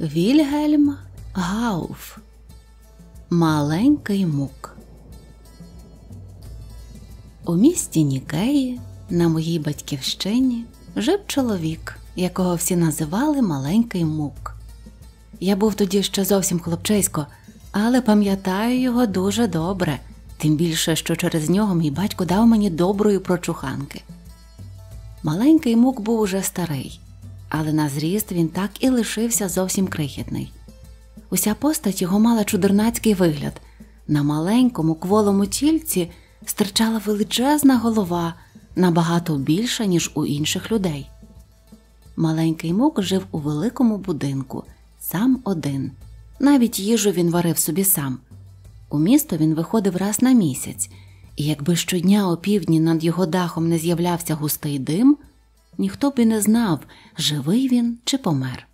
Вільгельм Гауф Маленький мук. У місті Нікеї на моїй батьківщині жив чоловік, якого всі називали Маленький мук. Я був тоді ще зовсім хлопчисько, але пам'ятаю його дуже добре, тим більше, що через нього мій батько дав мені доброї прочуханки. Маленький мук був уже старий але на зріст він так і лишився зовсім крихітний. Уся постать його мала чудернацький вигляд на маленькому кволому тільці стирчала величезна голова набагато більша, ніж у інших людей. Маленький мук жив у великому будинку, сам один. Навіть їжу він варив собі сам. У місто він виходив раз на місяць, і якби щодня опівдні над його дахом не з'являвся густий дим ніхто б і не знав, живий він чи помер.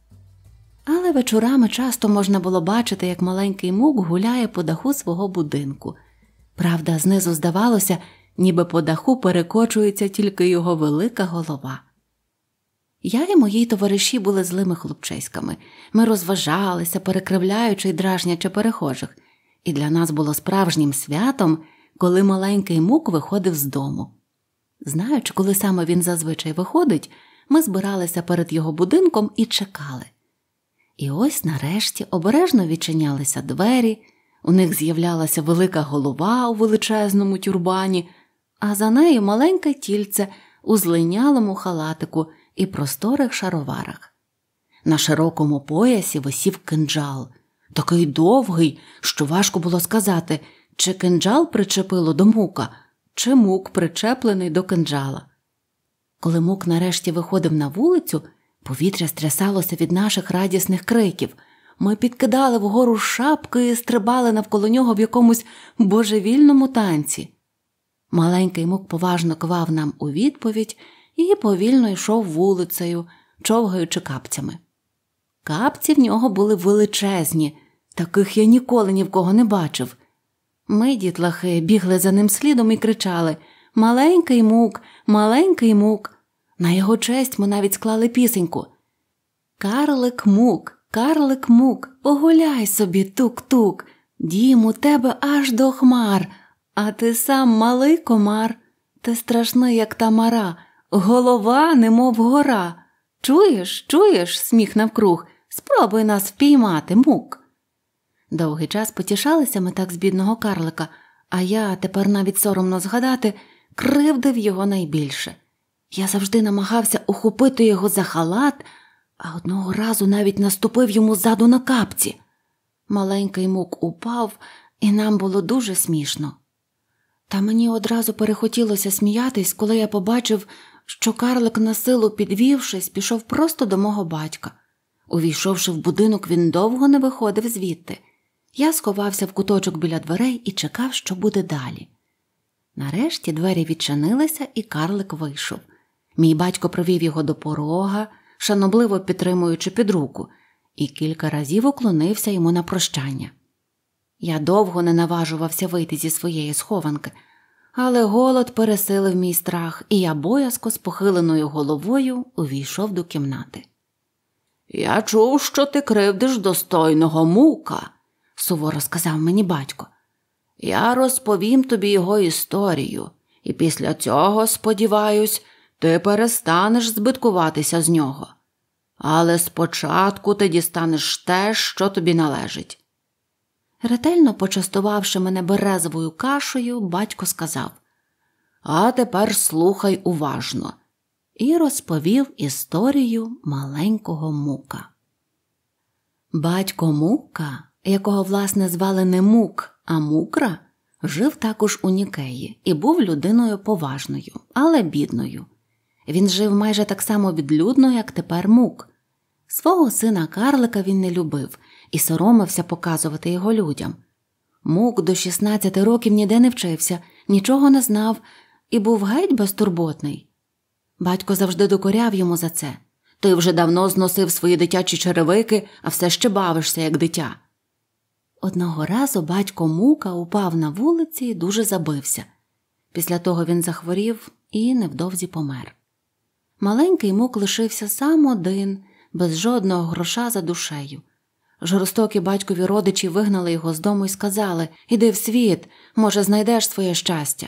Але вечорами часто можна було бачити, як маленький мук гуляє по даху свого будинку. Правда, знизу здавалося, ніби по даху перекочується тільки його велика голова. Я і мої товариші були злими хлопчиськами. Ми розважалися, перекривляючи й дражнячи перехожих, і для нас було справжнім святом, коли маленький мук виходив з дому. Знаючи, коли саме він зазвичай виходить, ми збиралися перед його будинком і чекали. І ось нарешті обережно відчинялися двері, у них з'являлася велика голова у величезному тюрбані, а за нею маленьке тільце у злинялому халатику і просторих шароварах. На широкому поясі висів кинджал, такий довгий, що важко було сказати, чи кинджал причепило до мука чи мук, причеплений до кинджала. Коли мук нарешті виходив на вулицю, повітря стрясалося від наших радісних криків. Ми підкидали вгору шапки і стрибали навколо нього в якомусь божевільному танці. Маленький мук поважно квав нам у відповідь і повільно йшов вулицею, човгаючи капцями. Капці в нього були величезні, таких я ніколи ні в кого не бачив. Ми, дітлахи, бігли за ним слідом і кричали Маленький мук, маленький мук. На його честь ми навіть склали пісеньку. Карлик мук, карлик мук, погуляй собі, тук-тук, дім у тебе аж до хмар, а ти сам малий комар, ти страшний, як тамара, голова, немов гора. Чуєш, чуєш, сміх навкруг, спробуй нас впіймати, мук. Довгий час потішалися ми так з бідного карлика, а я тепер навіть соромно згадати кривдив його найбільше. Я завжди намагався ухопити його за халат, а одного разу навіть наступив йому ззаду на капці. Маленький мук упав, і нам було дуже смішно. Та мені одразу перехотілося сміятись, коли я побачив, що карлик на силу підвівшись, пішов просто до мого батька. Увійшовши в будинок, він довго не виходив звідти. Я сховався в куточок біля дверей і чекав, що буде далі. Нарешті двері відчинилися, і Карлик вийшов. Мій батько провів його до порога, шанобливо підтримуючи під руку, і кілька разів уклонився йому на прощання. Я довго не наважувався вийти зі своєї схованки, але голод пересилив мій страх, і я боязко з похиленою головою увійшов до кімнати. Я чув, що ти кривдиш достойного мука, суворо сказав мені батько. Я розповім тобі його історію, і після цього, сподіваюсь, ти перестанеш збиткуватися з нього. Але спочатку ти дістанеш те, що тобі належить. Ретельно почастувавши мене березовою кашею, батько сказав А тепер слухай уважно, і розповів історію маленького мука. Батько мука якого власне звали не мук, а мукра, жив також у Нікеї і був людиною поважною, але бідною. Він жив майже так само відлюдно, як тепер мук. Свого сина Карлика він не любив і соромився показувати його людям. Мук до 16 років ніде не вчився, нічого не знав і був геть безтурботний. Батько завжди докоряв йому за це. Ти вже давно зносив свої дитячі черевики, а все ще бавишся, як дитя. Одного разу батько мука упав на вулиці і дуже забився. Після того він захворів і невдовзі помер. Маленький мук лишився сам один, без жодного гроша за душею. Жорстокі батькові родичі вигнали його з дому і сказали Іди в світ, може, знайдеш своє щастя.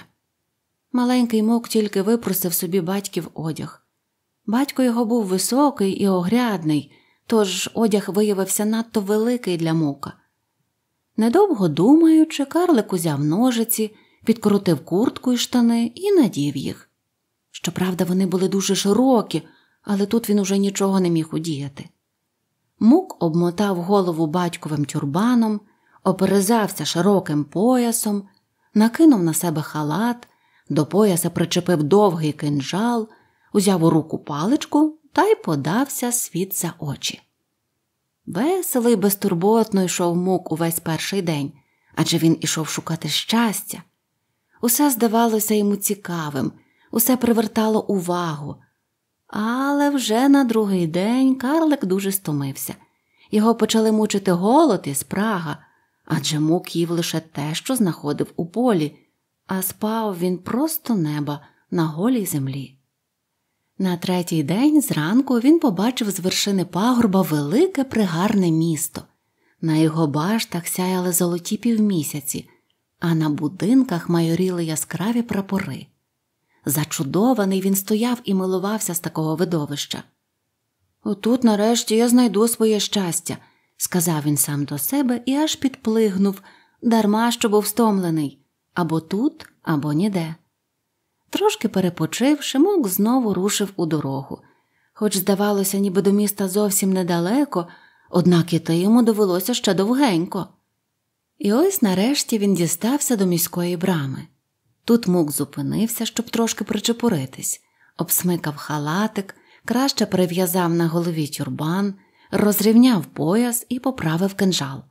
Маленький мук тільки випросив собі батьків одяг. Батько його був високий і огрядний, тож одяг виявився надто великий для мука. Недовго думаючи, Карлик узяв ножиці, підкрутив куртку і штани і надів їх. Щоправда, вони були дуже широкі, але тут він уже нічого не міг удіяти. Мук обмотав голову батьковим тюрбаном, оперезався широким поясом, накинув на себе халат, до пояса причепив довгий кинжал, узяв у руку паличку та й подався світ за очі. Весело і безтурботно йшов мук увесь перший день, адже він ішов шукати щастя. Усе здавалося йому цікавим, усе привертало увагу. Але вже на другий день Карлик дуже стомився. Його почали мучити голод і спрага, адже мук їв лише те, що знаходив у полі, а спав він просто неба на голій землі. На третій день зранку він побачив з вершини пагорба велике пригарне місто. На його баштах сяяли золоті півмісяці, а на будинках майоріли яскраві прапори. Зачудований він стояв і милувався з такого видовища. Отут, нарешті, я знайду своє щастя, сказав він сам до себе і аж підплигнув, дарма що був стомлений або тут, або ніде. Трошки перепочивши, мук знову рушив у дорогу. Хоч, здавалося, ніби до міста зовсім недалеко, однак іти йому довелося ще довгенько. І ось нарешті він дістався до міської брами. Тут мук зупинився, щоб трошки причепуритись, обсмикав халатик, краще перев'язав на голові тюрбан, розрівняв пояс і поправив кинжал.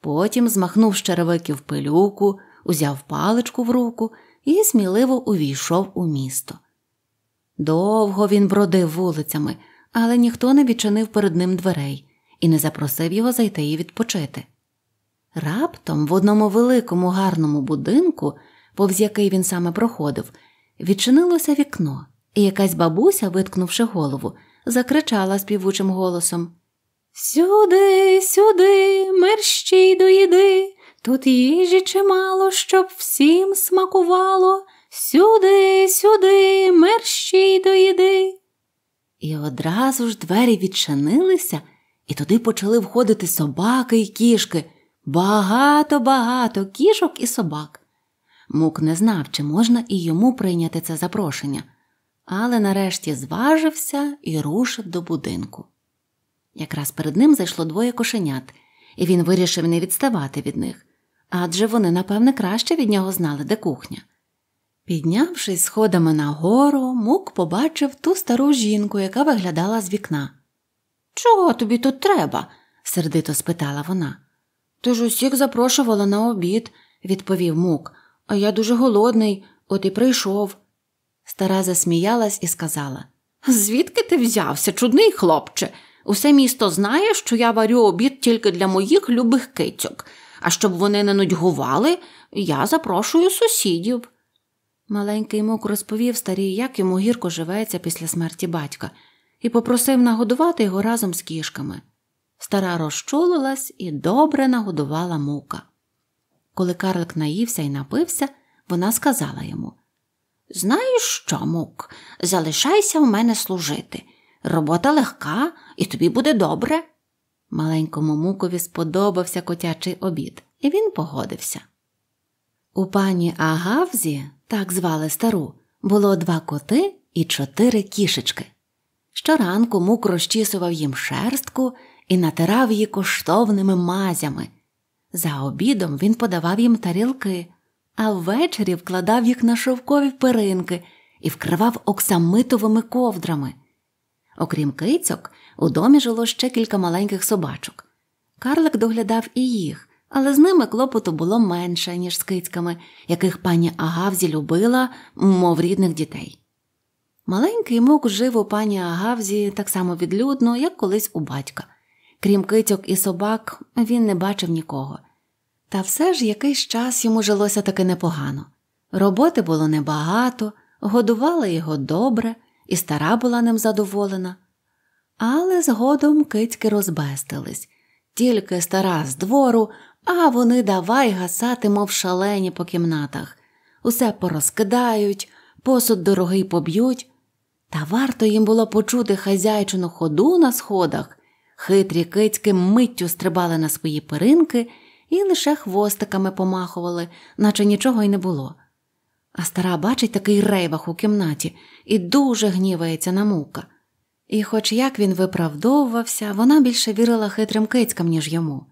Потім змахнув з черевиків пилюку, узяв паличку в руку і сміливо увійшов у місто. Довго він бродив вулицями, але ніхто не відчинив перед ним дверей і не запросив його зайти і відпочити. Раптом в одному великому гарному будинку, повз який він саме проходив, відчинилося вікно, і якась бабуся, виткнувши голову, закричала співучим голосом Сюди, сюди, мерщій доїди, Тут їжі чимало, щоб всім смакувало, сюди, сюди, мерщій доїди. І одразу ж двері відчинилися, і туди почали входити собаки й кішки. Багато, багато кішок і собак. Мук не знав, чи можна і йому прийняти це запрошення, але нарешті зважився і рушив до будинку. Якраз перед ним зайшло двоє кошенят, і він вирішив не відставати від них адже вони, напевне, краще від нього знали, де кухня. Піднявшись сходами на гору, мук побачив ту стару жінку, яка виглядала з вікна. Чого тобі тут треба? сердито спитала вона. Ти ж усіх запрошувала на обід, відповів мук, а я дуже голодний, от і прийшов. Стара засміялась і сказала Звідки ти взявся, чудний хлопче? Усе місто знає, що я варю обід тільки для моїх любих кицьок. А щоб вони не нудьгували, я запрошую сусідів. Маленький мук розповів старій, як йому гірко живеться після смерті батька, і попросив нагодувати його разом з кішками. Стара розчулилась і добре нагодувала мука. Коли карлик наївся і напився, вона сказала йому Знаєш що, мук, залишайся в мене служити. Робота легка, і тобі буде добре. Маленькому мукові сподобався котячий обід, і він погодився. У пані Агавзі, так звали стару, було два коти і чотири кішечки. Щоранку мук розчісував їм шерстку і натирав її коштовними мазями. За обідом він подавав їм тарілки, а ввечері вкладав їх на шовкові перинки і вкривав оксамитовими ковдрами. Окрім кицьок, у домі жило ще кілька маленьких собачок. Карлик доглядав і їх, але з ними клопоту було менше, ніж з кицьками, яких пані Агавзі любила, мов рідних дітей. Маленький мук жив у пані Агавзі так само відлюдно, як колись у батька. Крім кицьок і собак, він не бачив нікого. Та все ж якийсь час йому жилося таки непогано. Роботи було небагато, годували його добре, і стара була ним задоволена. Але згодом кицьки розбестились, тільки стара з двору, а вони давай гасати, мов шалені по кімнатах. Усе порозкидають, посуд дорогий поб'ють. Та варто їм було почути хазяйчину ходу на сходах. Хитрі кицьки миттю стрибали на свої перинки і лише хвостиками помахували, наче нічого й не було. А стара бачить такий рейвах у кімнаті і дуже гнівається на мука. І, хоч як він виправдовувався, вона більше вірила хитрим кицькам, ніж йому.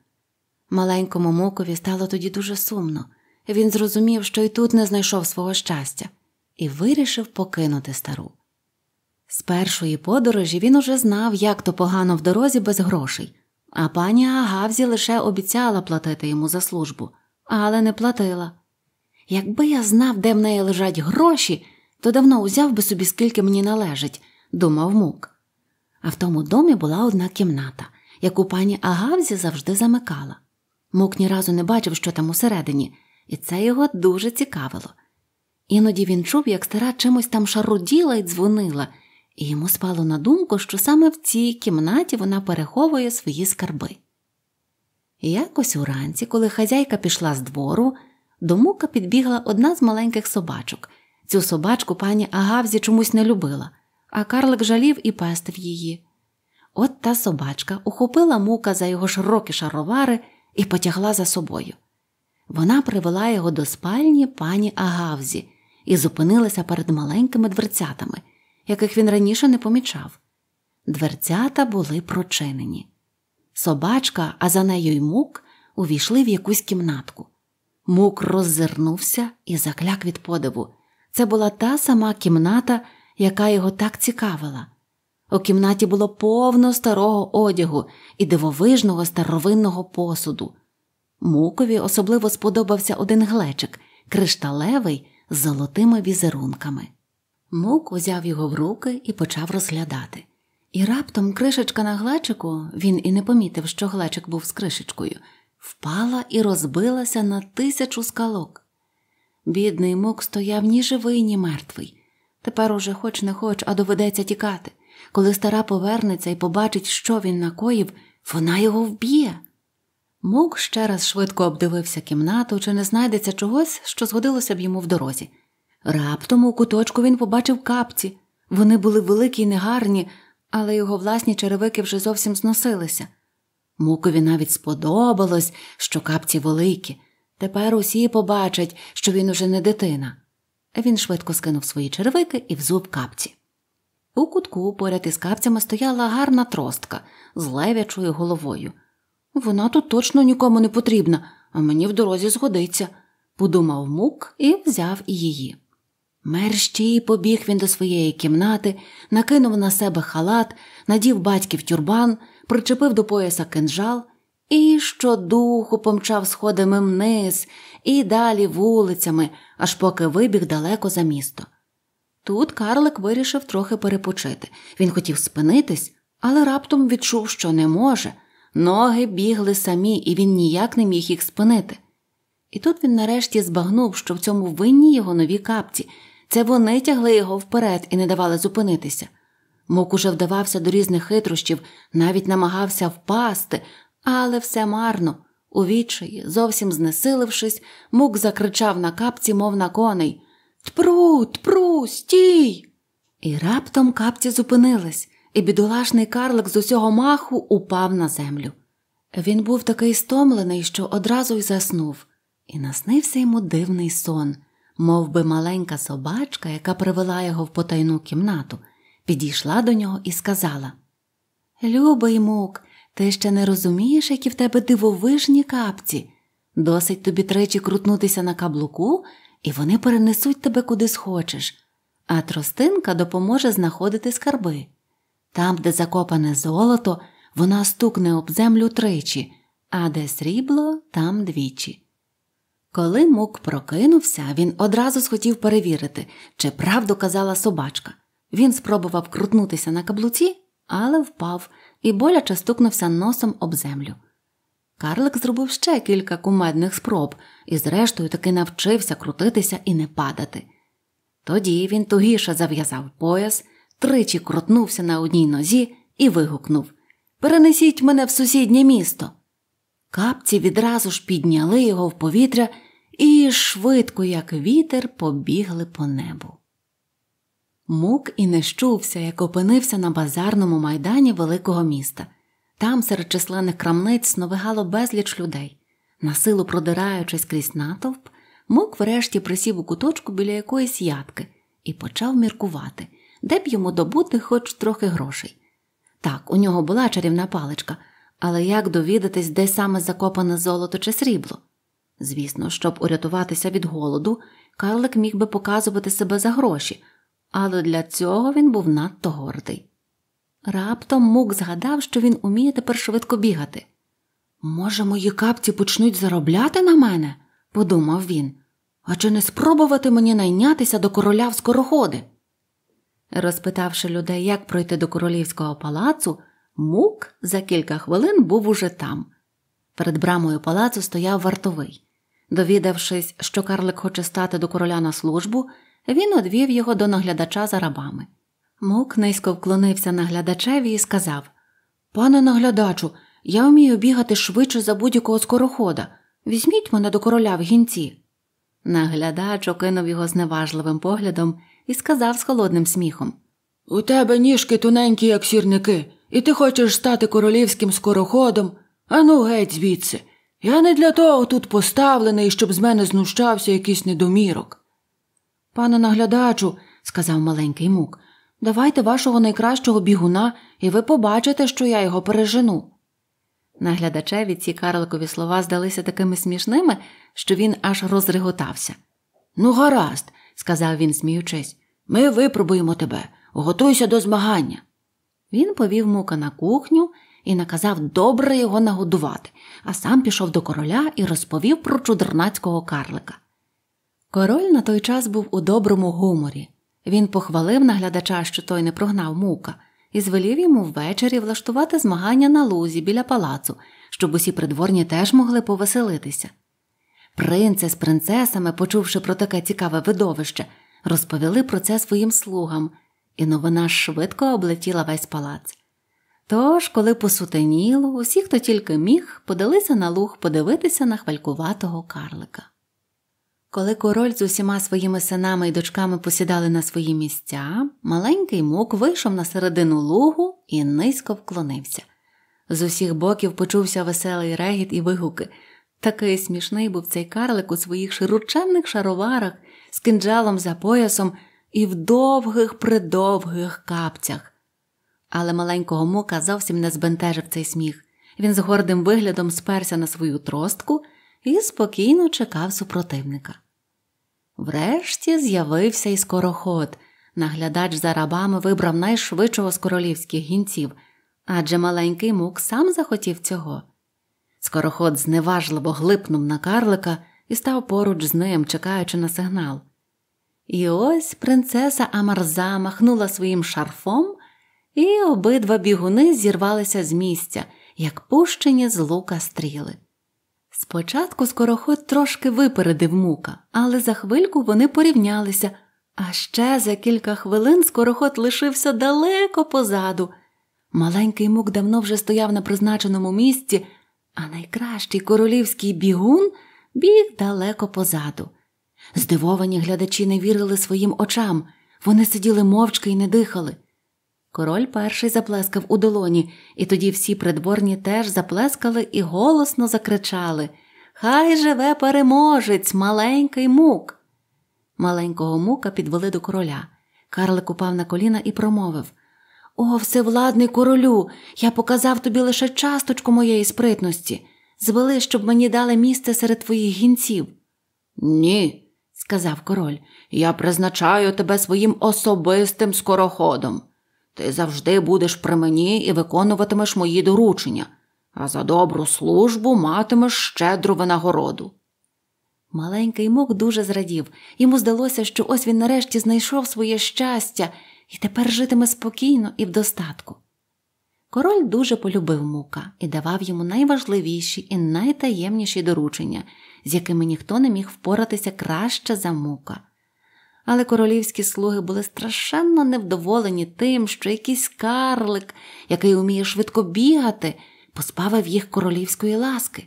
Маленькому мукові стало тоді дуже сумно, він зрозумів, що і тут не знайшов свого щастя, і вирішив покинути стару. З першої подорожі він уже знав, як то погано в дорозі без грошей, а пані Агавзі лише обіцяла платити йому за службу, але не платила. Якби я знав, де в неї лежать гроші, то давно узяв би собі, скільки мені належить, думав мук. А в тому домі була одна кімната, яку пані Агавзі завжди замикала. Мук ні разу не бачив, що там усередині, і це його дуже цікавило. Іноді він чув, як стара чимось там шаруділа і дзвонила, і йому спало на думку, що саме в цій кімнаті вона переховує свої скарби. Якось уранці, коли хазяйка пішла з двору, до мука підбігла одна з маленьких собачок. Цю собачку пані Агавзі чомусь не любила, а карлик жалів і пестив її. От та собачка ухопила мука за його широкі шаровари і потягла за собою. Вона привела його до спальні пані Агавзі і зупинилася перед маленькими дверцятами, яких він раніше не помічав. Дверцята були прочинені. Собачка, а за нею й мук, увійшли в якусь кімнатку. Мук роззирнувся і закляк від подиву. Це була та сама кімната, яка його так цікавила. У кімнаті було повно старого одягу і дивовижного старовинного посуду. Мукові особливо сподобався один глечик, кришталевий з золотими візерунками. Мук узяв його в руки і почав розглядати. І раптом кришечка на глечику він і не помітив, що глечик був з кришечкою, впала і розбилася на тисячу скалок. Бідний мук стояв ні живий, ні мертвий. Тепер уже хоч не хоч, а доведеться тікати. Коли стара повернеться і побачить, що він накоїв, вона його вб'є. Мук ще раз швидко обдивився кімнату, чи не знайдеться чогось, що згодилося б йому в дорозі. Раптом у куточку він побачив капці. Вони були великі й негарні, але його власні черевики вже зовсім зносилися. Мукові навіть сподобалось, що капці великі. Тепер усі побачать, що він уже не дитина. Він швидко скинув свої червики і взуб капці. У кутку поряд із капцями стояла гарна тростка з левячою головою. Вона тут точно нікому не потрібна, а мені в дорозі згодиться, подумав мук і взяв її. Мерщій побіг він до своєї кімнати, накинув на себе халат, надів батьків тюрбан причепив до пояса кинжал і щодуху помчав сходами вниз і далі вулицями, аж поки вибіг далеко за місто. Тут Карлик вирішив трохи перепочити. Він хотів спинитись, але раптом відчув, що не може. Ноги бігли самі, і він ніяк не міг їх спинити. І тут він нарешті збагнув, що в цьому винні його нові капці це вони тягли його вперед і не давали зупинитися. Мок уже вдавався до різних хитрощів, навіть намагався впасти, але все марно. У відчаї, зовсім знесилившись, мук закричав на капці, мов на коней Тпру, тпру, стій. І раптом капці зупинились, і бідолашний карлик з усього маху упав на землю. Він був такий стомлений, що одразу й заснув, і наснився йому дивний сон, мов би маленька собачка, яка привела його в потайну кімнату підійшла до нього і сказала Любий мук, ти ще не розумієш, які в тебе дивовижні капці. Досить тобі тричі крутнутися на каблуку, і вони перенесуть тебе куди схочеш, а тростинка допоможе знаходити скарби. Там, де закопане золото, вона стукне об землю тричі, а де срібло, там двічі. Коли мук прокинувся, він одразу схотів перевірити, чи правду казала собачка. Він спробував крутнутися на каблуці, але впав і боляче стукнувся носом об землю. Карлик зробив ще кілька кумедних спроб і, зрештою, таки навчився крутитися і не падати. Тоді він тугіше зав'язав пояс, тричі крутнувся на одній нозі і вигукнув Перенесіть мене в сусіднє місто. Капці відразу ж підняли його в повітря і швидко, як вітер, побігли по небу. Мук і не щувся, як опинився на базарному майдані великого міста. Там серед численних крамниць сновигало безліч людей. Насилу продираючись крізь натовп, мук врешті присів у куточку біля якоїсь ядки і почав міркувати, де б йому добути хоч трохи грошей. Так, у нього була чарівна паличка, але як довідатись, де саме закопане золото чи срібло? Звісно, щоб урятуватися від голоду, карлик міг би показувати себе за гроші але для цього він був надто гордий. Раптом мук згадав, що він уміє тепер швидко бігати. Може, мої капці почнуть заробляти на мене? подумав він. А чи не спробувати мені найнятися до короля в скороходи? Розпитавши людей, як пройти до королівського палацу, мук за кілька хвилин був уже там. Перед брамою палацу стояв вартовий. Довідавшись, що Карлик хоче стати до короля на службу, він одвів його до наглядача за рабами. Мук низько вклонився наглядачеві і сказав Пане наглядачу, я вмію бігати швидше за будь-якого скорохода. Візьміть мене до короля в гінці. Наглядач окинув його зневажливим поглядом і сказав з холодним сміхом У тебе ніжки тоненькі, як сірники, і ти хочеш стати королівським скороходом. Ану, геть звідси. Я не для того тут поставлений, щоб з мене знущався якийсь недомірок. Пане наглядачу, сказав маленький мук, давайте вашого найкращого бігуна, і ви побачите, що я його пережену. Наглядачеві ці карликові слова здалися такими смішними, що він аж розреготався. Ну, гаразд, сказав він, сміючись, ми випробуємо тебе, готуйся до змагання. Він повів мука на кухню і наказав добре його нагодувати, а сам пішов до короля і розповів про чудернацького карлика. Король на той час був у доброму гуморі. Він похвалив наглядача, що той не прогнав мука, і звелів йому ввечері влаштувати змагання на лузі біля палацу, щоб усі придворні теж могли повеселитися. Принце з принцесами, почувши про таке цікаве видовище, розповіли про це своїм слугам, і новина швидко облетіла весь палац. Тож, коли посутеніло, усі, хто тільки міг, подалися на луг подивитися на хвалькуватого карлика. Коли король з усіма своїми синами і дочками посідали на свої місця, маленький мук вийшов на середину лугу і низько вклонився. З усіх боків почувся веселий регіт і вигуки. Такий смішний був цей карлик у своїх широченних шароварах з кинджалом за поясом і в довгих придовгих капцях. Але маленького мука зовсім не збентежив цей сміх. Він з гордим виглядом сперся на свою тростку і спокійно чекав супротивника. Врешті з'явився і скороход. Наглядач за рабами вибрав найшвидшого з королівських гінців, адже маленький мук сам захотів цього. Скороход зневажливо глипнув на карлика і став поруч з ним, чекаючи на сигнал. І ось принцеса Амарза махнула своїм шарфом, і обидва бігуни зірвалися з місця, як пущені з лука стріли. Спочатку скороход трошки випередив мука, але за хвильку вони порівнялися, а ще за кілька хвилин скороход лишився далеко позаду. Маленький мук давно вже стояв на призначеному місці, а найкращий королівський бігун біг далеко позаду. Здивовані глядачі не вірили своїм очам, вони сиділи мовчки і не дихали. Король перший заплескав у долоні, і тоді всі придворні теж заплескали і голосно закричали Хай живе переможець, маленький мук. Маленького мука підвели до короля. Карлик упав на коліна і промовив О, всевладний королю, я показав тобі лише часточку моєї спритності. Звели, щоб мені дали місце серед твоїх гінців. Ні, сказав король, я призначаю тебе своїм особистим скороходом. Ти завжди будеш при мені і виконуватимеш мої доручення, а за добру службу матимеш щедру винагороду. Маленький мок дуже зрадів. Йому здалося, що ось він нарешті знайшов своє щастя і тепер житиме спокійно і в достатку. Король дуже полюбив мука і давав йому найважливіші і найтаємніші доручення, з якими ніхто не міг впоратися краще за мука. Але королівські слуги були страшенно невдоволені тим, що якийсь карлик, який уміє швидко бігати, позбавив їх королівської ласки.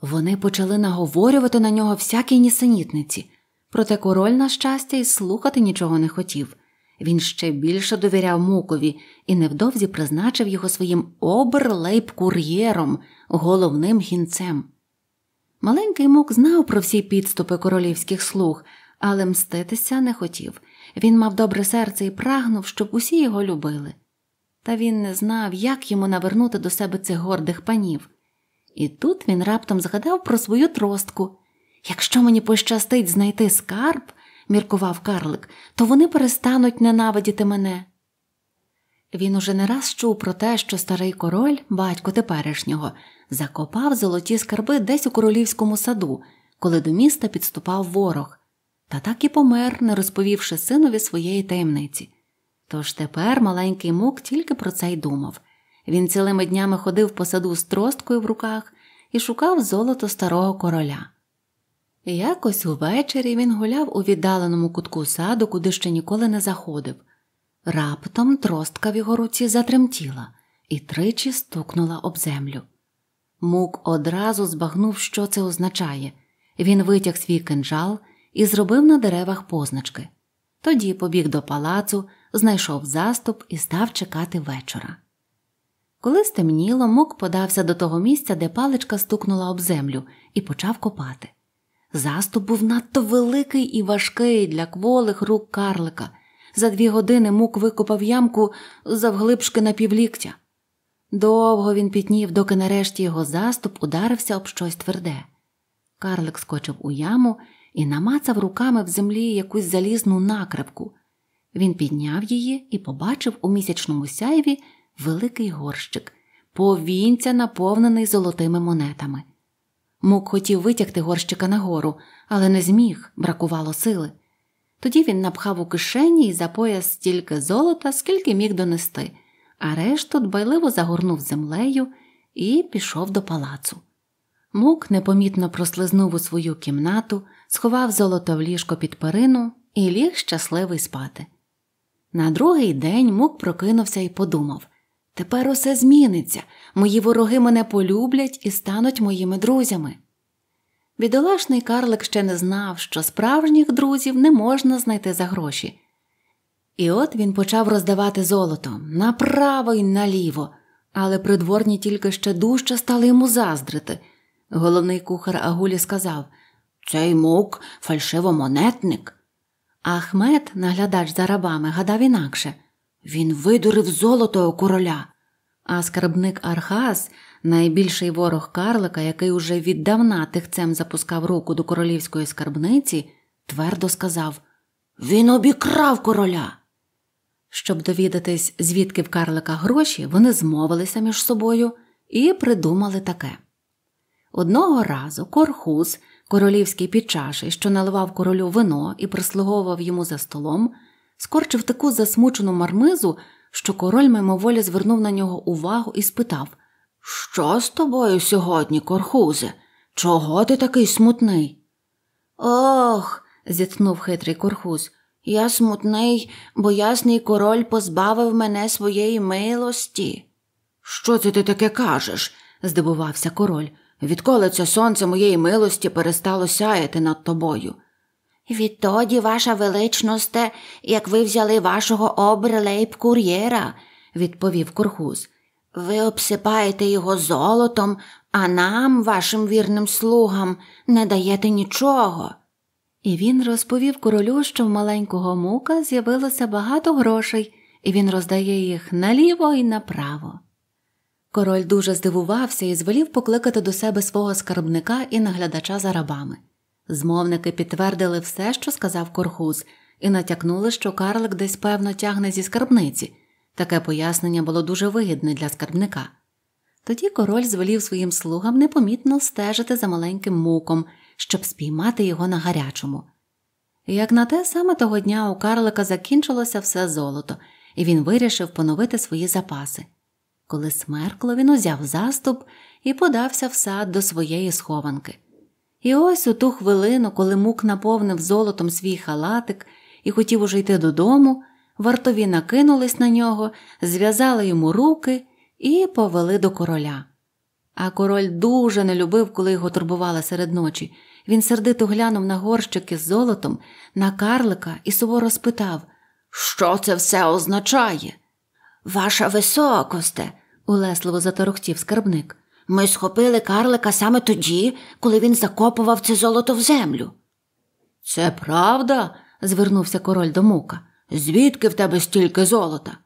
Вони почали наговорювати на нього всякі нісенітниці, проте король, на щастя, і слухати нічого не хотів. Він ще більше довіряв мукові і невдовзі призначив його своїм оберлейб-кур'єром, головним гінцем. Маленький мук знав про всі підступи королівських слуг але мститися не хотів він мав добре серце і прагнув, щоб усі його любили. Та він не знав, як йому навернути до себе цих гордих панів. І тут він раптом згадав про свою тростку якщо мені пощастить знайти скарб, міркував Карлик, то вони перестануть ненавидіти мене. Він уже не раз чув про те, що старий король, батько теперішнього, закопав золоті скарби десь у королівському саду, коли до міста підступав ворог, та так і помер, не розповівши синові своєї таємниці. Тож тепер маленький мук тільки про це й думав. Він цілими днями ходив по саду з тросткою в руках і шукав золото старого короля. якось увечері він гуляв у віддаленому кутку саду, куди ще ніколи не заходив. Раптом тростка в його руці затремтіла і тричі стукнула об землю. Мук одразу збагнув, що це означає. Він витяг свій кинджал і зробив на деревах позначки. Тоді побіг до палацу, знайшов заступ і став чекати вечора. Коли стемніло, мук подався до того місця, де паличка стукнула об землю, і почав копати. Заступ був надто великий і важкий для кволих рук карлика. За дві години мук викопав ямку завглибшки на півліктя. Довго він пітнів, доки нарешті його заступ ударився об щось тверде. Карлик скочив у яму і намацав руками в землі якусь залізну накривку. Він підняв її і побачив у місячному сяйві великий горщик, повінця, наповнений золотими монетами. Мук хотів витягти горщика нагору, але не зміг, бракувало сили. Тоді він напхав у кишені і за пояс стільки золота, скільки міг донести, а решту дбайливо загорнув землею і пішов до палацу. Мук непомітно прослизнув у свою кімнату, сховав золото в ліжко під перину і ліг щасливий спати. На другий день мук прокинувся і подумав тепер усе зміниться, мої вороги мене полюблять і стануть моїми друзями. Бідолашний карлик ще не знав, що справжніх друзів не можна знайти за гроші. І от він почав роздавати золото направо й наліво, але придворні тільки ще дужче стали йому заздрити. Головний кухар Агулі сказав цей мук фальшивомонетник. А Ахмед, наглядач за рабами, гадав інакше він видурив золото у короля. А скарбник Архаз, найбільший ворог карлика, який уже віддавна тихцем запускав руку до королівської скарбниці, твердо сказав Він обікрав короля. Щоб довідатись, звідки в карлика гроші, вони змовилися між собою і придумали таке. Одного разу корхуз – королівський підчаший, що наливав королю вино і прислуговував йому за столом, скорчив таку засмучену мармизу, що король мимоволі звернув на нього увагу і спитав Що з тобою сьогодні, корхузе? Чого ти такий смутний? Ох, зітхнув хитрий корхуз. Я смутний, бо ясний король позбавив мене своєї милості. Що це ти таке кажеш? здивувався король. Відколи це сонце моєї милості перестало сяяти над тобою. Відтоді, ваша величносте, як ви взяли вашого обрелейб кур'єра, відповів курхуз, Ви обсипаєте його золотом, а нам, вашим вірним слугам, не даєте нічого. І він розповів королю, що в маленького мука з'явилося багато грошей, і він роздає їх наліво і направо. Король дуже здивувався і звелів покликати до себе свого скарбника і наглядача за рабами. Змовники підтвердили все, що сказав Корхуз, і натякнули, що карлик десь певно тягне зі скарбниці. Таке пояснення було дуже вигідне для скарбника. Тоді король звелів своїм слугам непомітно стежити за маленьким муком, щоб спіймати його на гарячому. Як на те, саме того дня у карлика закінчилося все золото, і він вирішив поновити свої запаси. Коли смеркло, він узяв заступ і подався в сад до своєї схованки. І ось у ту хвилину, коли мук наповнив золотом свій халатик і хотів уже йти додому, вартові накинулись на нього, зв'язали йому руки і повели до короля. А король дуже не любив, коли його турбували серед ночі. Він сердито глянув на горщики з золотом, на карлика і суворо спитав Що це все означає? Ваша високосте, улесливо заторохтів скарбник. Ми схопили карлика саме тоді, коли він закопував це золото в землю. Це правда? звернувся король до мука. Звідки в тебе стільки золота?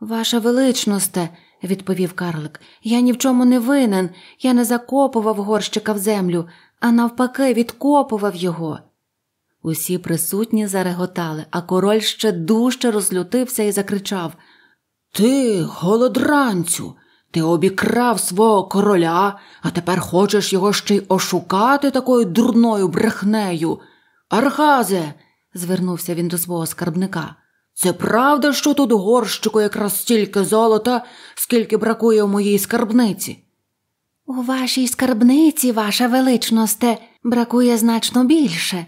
Ваша величносте, відповів карлик, я ні в чому не винен. Я не закопував горщика в землю, а навпаки, відкопував його. Усі присутні зареготали, а король ще дужче розлютився і закричав ти, голодранцю, ти обікрав свого короля, а тепер хочеш його ще й ошукати такою дурною брехнею. Архазе, звернувся він до свого скарбника. Це правда, що тут горщику якраз стільки золота, скільки бракує у моїй скарбниці? У вашій скарбниці, ваша величносте, бракує значно більше,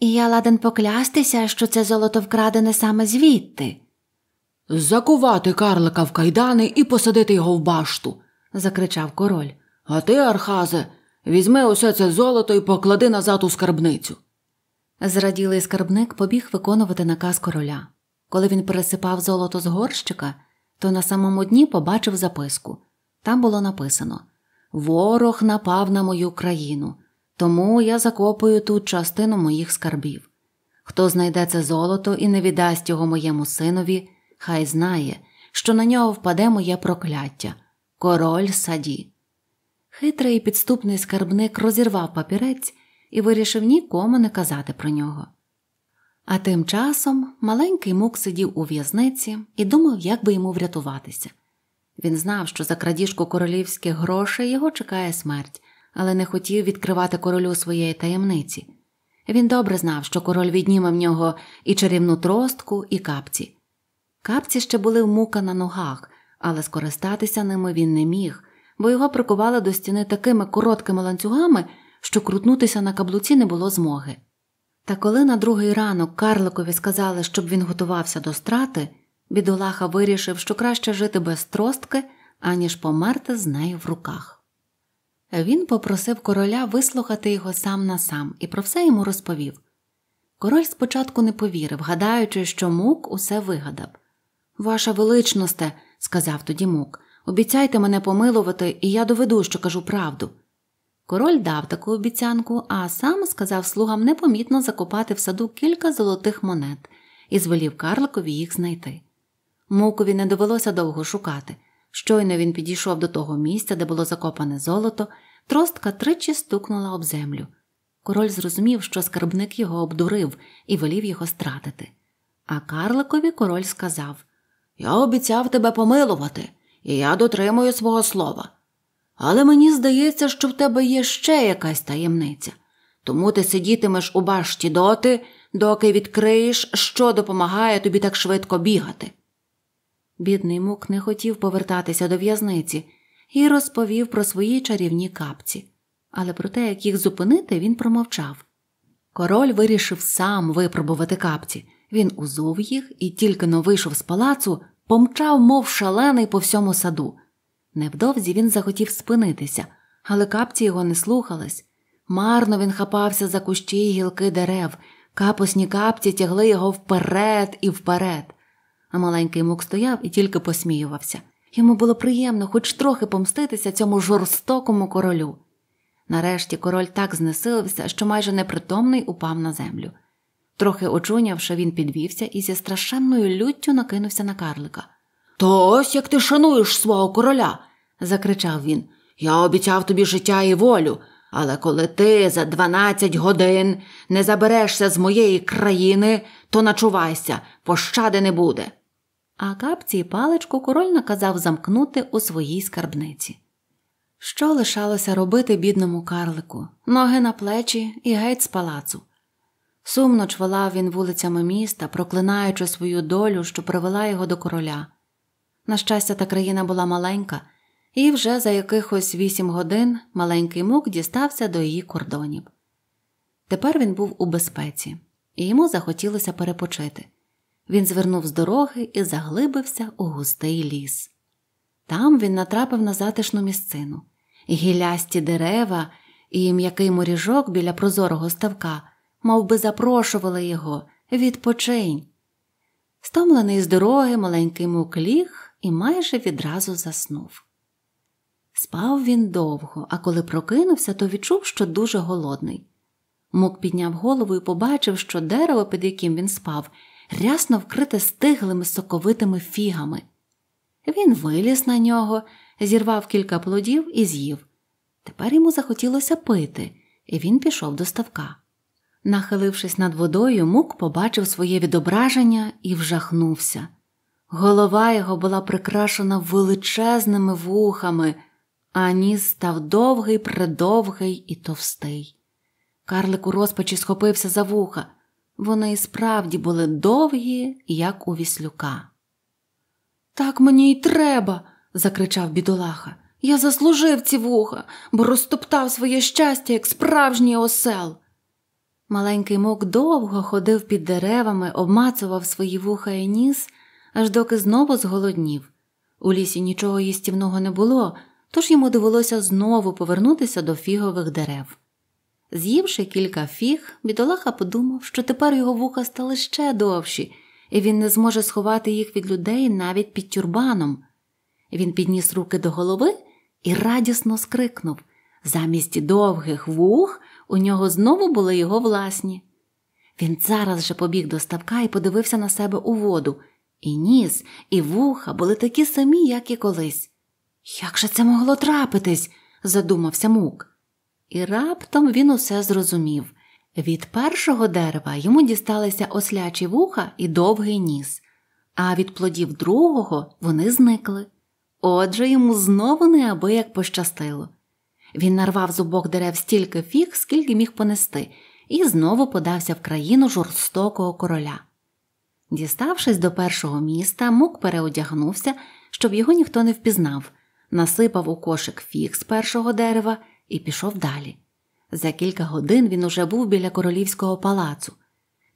і я ладен поклястися, що це золото вкрадене саме звідти. Закувати карлика в кайдани і посадити його в башту, закричав король. А ти, Архазе, візьми усе це золото і поклади назад у скарбницю. Зраділий скарбник побіг виконувати наказ короля. Коли він пересипав золото з горщика, то на самому дні побачив записку. Там було написано Ворог напав на мою країну, тому я закопую тут частину моїх скарбів. Хто знайде це золото і не віддасть його моєму синові, Хай знає, що на нього впаде моє прокляття король саді. Хитрий і підступний скарбник розірвав папірець і вирішив нікому не казати про нього. А тим часом маленький мук сидів у в'язниці і думав, як би йому врятуватися. Він знав, що за крадіжку королівських грошей його чекає смерть, але не хотів відкривати королю своєї таємниці. Він добре знав, що король відніме в нього і чарівну тростку, і капці. Капці ще були в мука на ногах, але скористатися ними він не міг, бо його прикували до стіни такими короткими ланцюгами, що крутнутися на каблуці не було змоги. Та коли на другий ранок Карликові сказали, щоб він готувався до страти, бідолаха вирішив, що краще жити без тростки, аніж померти з нею в руках. Він попросив короля вислухати його сам на сам і про все йому розповів. Король спочатку не повірив, гадаючи, що мук усе вигадав. Ваша величносте, сказав тоді мок, обіцяйте мене помилувати, і я доведу, що кажу правду. Король дав таку обіцянку, а сам сказав слугам непомітно закопати в саду кілька золотих монет і звелів карликові їх знайти. Мукові не довелося довго шукати. Щойно він підійшов до того місця, де було закопане золото, тростка тричі стукнула об землю. Король зрозумів, що скарбник його обдурив і волів його стратити. А карликові король сказав я обіцяв тебе помилувати, і я дотримую свого слова. Але мені здається, що в тебе є ще якась таємниця, тому ти сидітимеш у башті доти, доки відкриєш, що допомагає тобі так швидко бігати. Бідний мук не хотів повертатися до в'язниці і розповів про свої чарівні капці, але про те, як їх зупинити, він промовчав. Король вирішив сам випробувати капці. Він узов їх і, тільки но вийшов з палацу, помчав, мов шалений по всьому саду. Невдовзі він захотів спинитися, але капці його не слухались. Марно він хапався за кущі й гілки дерев, капусні капці тягли його вперед і вперед. А маленький мук стояв і тільки посміювався. Йому було приємно хоч трохи помститися цьому жорстокому королю. Нарешті король так знесилився, що майже непритомний упав на землю. Трохи очунявши, він підвівся і зі страшенною люттю накинувся на карлика. То ось як ти шануєш свого короля, закричав він. Я обіцяв тобі життя і волю, але коли ти за дванадцять годин не заберешся з моєї країни, то начувайся, пощади не буде. А капці і паличку король наказав замкнути у своїй скарбниці. Що лишалося робити бідному карлику? Ноги на плечі і геть з палацу. Сумно чвалав він вулицями міста, проклинаючи свою долю, що привела його до короля. На щастя, та країна була маленька, і вже за якихось вісім годин маленький мук дістався до її кордонів. Тепер він був у безпеці, і йому захотілося перепочити. Він звернув з дороги і заглибився у густий ліс. Там він натрапив на затишну місцину, гілясті дерева і м'який моріжок біля прозорого ставка мов би запрошувала його відпочинь. Стомлений з дороги маленький мук ліг і майже відразу заснув. Спав він довго, а коли прокинувся, то відчув, що дуже голодний. Мук підняв голову і побачив, що дерево, під яким він спав, рясно вкрите стиглими соковитими фігами. Він виліз на нього, зірвав кілька плодів і з'їв. Тепер йому захотілося пити, і він пішов до ставка. Нахилившись над водою, мук побачив своє відображення і вжахнувся. Голова його була прикрашена величезними вухами, а ніс став довгий, предовгий і товстий. Карлик у розпачі схопився за вуха. Вони і справді були довгі, як у віслюка. Так мені й треба, закричав бідолаха. Я заслужив ці вуха, бо розтоптав своє щастя, як справжній осел. Маленький мок довго ходив під деревами, обмацував свої вуха і ніс, аж доки знову зголоднів. У лісі нічого їстівного не було, тож йому довелося знову повернутися до фігових дерев. З'ївши кілька фіг, бідолаха подумав, що тепер його вуха стали ще довші, і він не зможе сховати їх від людей навіть під тюрбаном. Він підніс руки до голови і радісно скрикнув замість довгих вух. У нього знову були його власні. Він зараз же побіг до ставка і подивився на себе у воду. І ніс, і вуха були такі самі, як і колись. Як же це могло трапитись? задумався мук. І раптом він усе зрозумів від першого дерева йому дісталися ослячі вуха і довгий ніс, а від плодів другого вони зникли. Отже, йому знову неабияк пощастило. Він нарвав з обох дерев стільки фіг, скільки міг понести, і знову подався в країну жорстокого короля. Діставшись до першого міста, мук переодягнувся, щоб його ніхто не впізнав, насипав у кошик фіг з першого дерева і пішов далі. За кілька годин він уже був біля королівського палацу.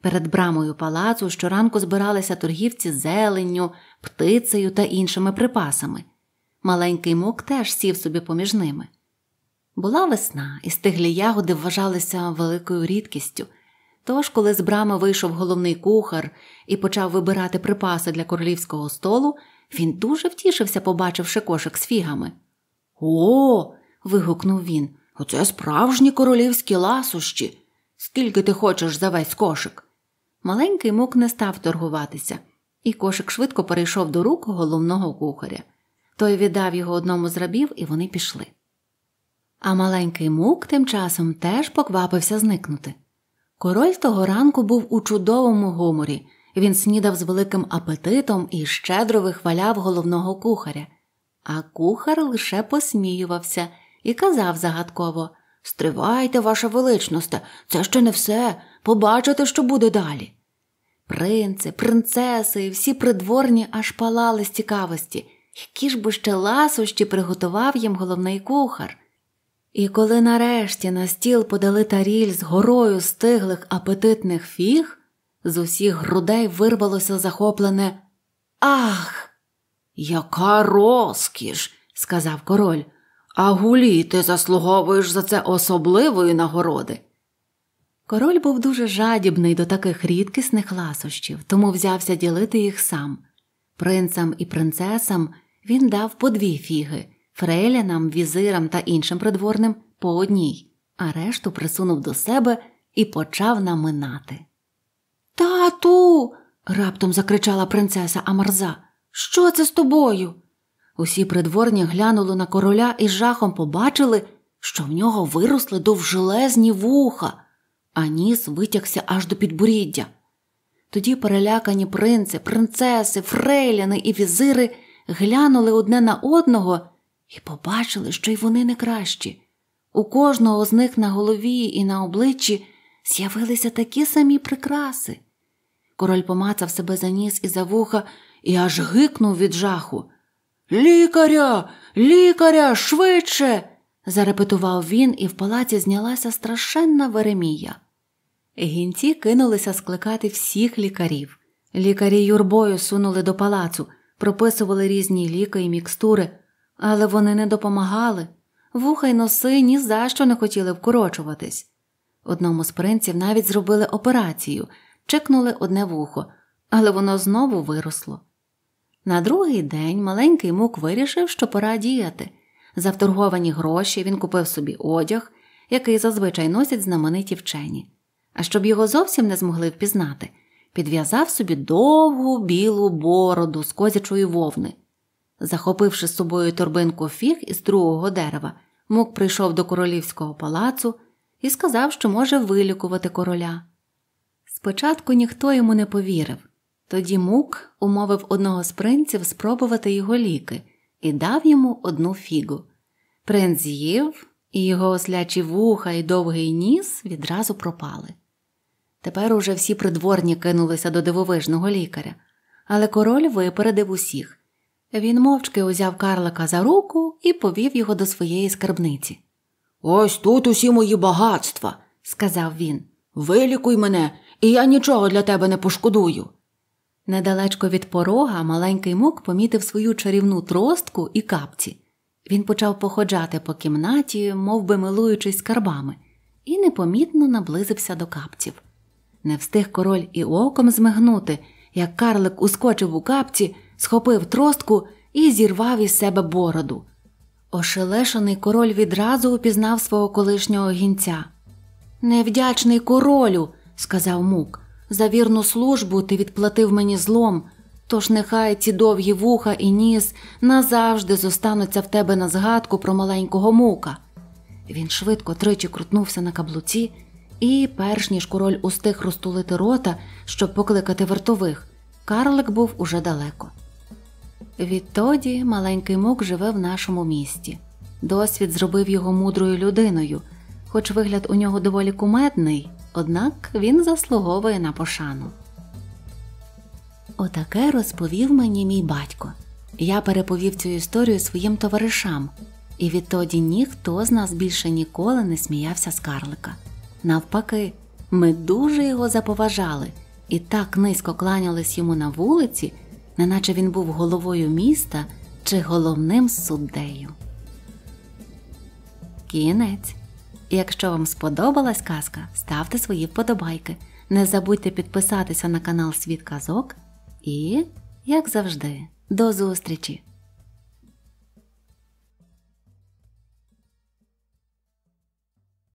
Перед брамою палацу щоранку збиралися торгівці зеленню, птицею та іншими припасами. Маленький мук теж сів собі поміж ними. Була весна, і стиглі ягоди вважалися великою рідкістю. Тож, коли з брами вийшов головний кухар і почав вибирати припаси для королівського столу, він дуже втішився, побачивши кошик з фігами. О. вигукнув він. Оце справжні королівські ласощі. Скільки ти хочеш за весь кошик? Маленький мук не став торгуватися, і кошик швидко перейшов до рук головного кухаря. Той віддав його одному з рабів, і вони пішли а маленький мук тим часом теж поквапився зникнути. Король того ранку був у чудовому гуморі, він снідав з великим апетитом і щедро вихваляв головного кухаря, а кухар лише посміювався і казав загадково Стривайте, ваша величносте, це ще не все. Побачите, що буде далі. Принци, принцеси і всі придворні аж палали з цікавості, які ж би ще ласощі приготував їм головний кухар. І коли нарешті на стіл подали таріль з горою стиглих апетитних фіг, з усіх грудей вирвалося захоплене Ах! Яка розкіш! сказав король. А гулі, ти заслуговуєш за це особливої нагороди. Король був дуже жадібний до таких рідкісних ласощів, тому взявся ділити їх сам. Принцам і принцесам він дав по дві фіги, фрейлянам, візирам та іншим придворним по одній, а решту присунув до себе і почав наминати. Тату. раптом закричала принцеса Амарза. Що це з тобою? Усі придворні глянули на короля і з жахом побачили, що в нього виросли довжелезні вуха, а ніс витягся аж до підборіддя. Тоді перелякані принци, принцеси, фрейляни і візири глянули одне на одного і побачили, що й вони не кращі. У кожного з них на голові і на обличчі з'явилися такі самі прикраси. Король помацав себе за ніс і за вуха і аж гикнув від жаху. Лікаря, лікаря, швидше. зарепетував він, і в палаці знялася страшенна Веремія. Гінці кинулися скликати всіх лікарів. Лікарі юрбою сунули до палацу, прописували різні ліки і мікстури, але вони не допомагали, вуха й носи ні за що не хотіли вкорочуватись. Одному з принців навіть зробили операцію, чекнули одне вухо, але воно знову виросло. На другий день маленький мук вирішив, що пора діяти. За вторговані гроші він купив собі одяг, який зазвичай носять знамениті вчені. А щоб його зовсім не змогли впізнати, підв'язав собі довгу білу бороду з козячої вовни. Захопивши з собою торбинку фіг із другого дерева, мук прийшов до королівського палацу і сказав, що може вилікувати короля. Спочатку ніхто йому не повірив, тоді мук умовив одного з принців спробувати його ліки і дав йому одну фігу. Принц з'їв, і його ослячі вуха і довгий ніс відразу пропали. Тепер уже всі придворні кинулися до дивовижного лікаря, але король випередив усіх. Він мовчки узяв Карлика за руку і повів його до своєї скарбниці. Ось тут усі мої багатства, сказав він. Вилікуй мене, і я нічого для тебе не пошкодую. Недалечко від порога маленький мук помітив свою чарівну тростку і капці. Він почав походжати по кімнаті, мов би милуючись скарбами, і непомітно наблизився до капців. Не встиг король і оком змигнути, як карлик ускочив у капці схопив тростку і зірвав із себе бороду. Ошелешений король відразу упізнав свого колишнього гінця. Невдячний королю, сказав мук, за вірну службу ти відплатив мені злом, тож нехай ці довгі вуха і ніс назавжди зостануться в тебе на згадку про маленького мука. Він швидко тричі крутнувся на каблуці, і, перш ніж король устиг розтулити рота, щоб покликати вартових, карлик був уже далеко. Відтоді маленький мук живе в нашому місті. Досвід зробив його мудрою людиною, хоч вигляд у нього доволі кумедний, однак він заслуговує на пошану. Отаке розповів мені мій батько. Я переповів цю історію своїм товаришам, і відтоді ніхто з нас більше ніколи не сміявся з карлика. Навпаки, ми дуже його заповажали і так низько кланялись йому на вулиці неначе він був головою міста чи головним суддею. Кінець. Якщо вам сподобалась казка, ставте свої вподобайки. Не забудьте підписатися на канал Світ Казок і, як завжди, до зустрічі!